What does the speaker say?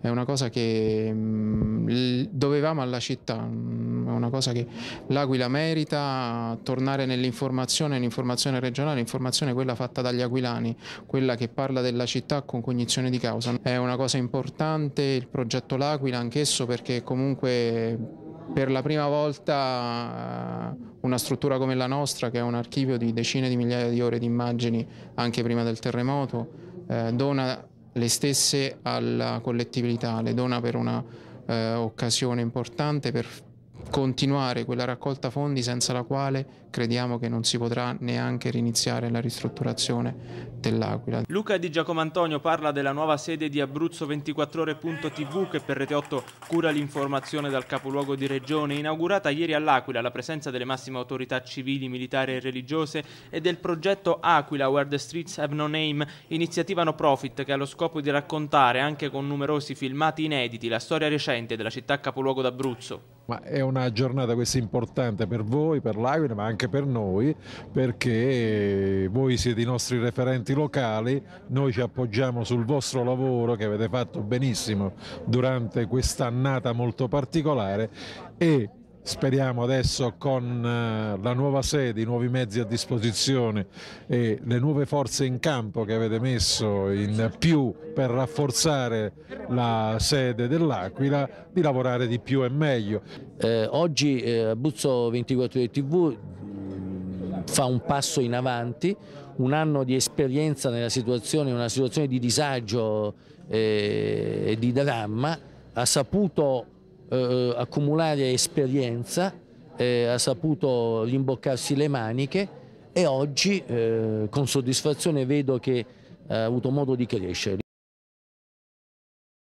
è una cosa che mm, dovevamo alla città, mm, è una cosa che l'Aquila merita, tornare nell'informazione, l'informazione regionale, l'informazione quella fatta dagli aquilani, quella che parla della città con cognizione di causa. È una cosa importante il progetto L'Aquila anch'esso perché comunque per la prima volta eh, una struttura come la nostra, che è un archivio di decine di migliaia di ore di immagini anche prima del terremoto, eh, dona le stesse alla collettività, le dona per una eh, occasione importante per continuare quella raccolta fondi senza la quale crediamo che non si potrà neanche riniziare la ristrutturazione dell'Aquila. Luca Di Giacomo Antonio parla della nuova sede di Abruzzo24ore.tv che per Rete 8 cura l'informazione dal capoluogo di regione, inaugurata ieri all'Aquila alla presenza delle massime autorità civili, militari e religiose e del progetto Aquila Where the Streets Have No Name, iniziativa no profit che ha lo scopo di raccontare anche con numerosi filmati inediti la storia recente della città capoluogo d'Abruzzo. Ma è una giornata questa importante per voi, per l'Aquila, ma anche per noi, perché voi siete i nostri referenti locali, noi ci appoggiamo sul vostro lavoro che avete fatto benissimo durante quest'annata molto particolare e speriamo adesso con eh, la nuova sede, i nuovi mezzi a disposizione e le nuove forze in campo che avete messo in più per rafforzare la sede dell'Aquila, di lavorare di più e meglio. Eh, oggi eh, Abruzzo 24 ore TV mm, fa un passo in avanti, un anno di esperienza nella situazione, una situazione di disagio eh, e di dramma, ha saputo eh, accumulare esperienza, eh, ha saputo rimboccarsi le maniche e oggi eh, con soddisfazione vedo che ha avuto modo di crescere.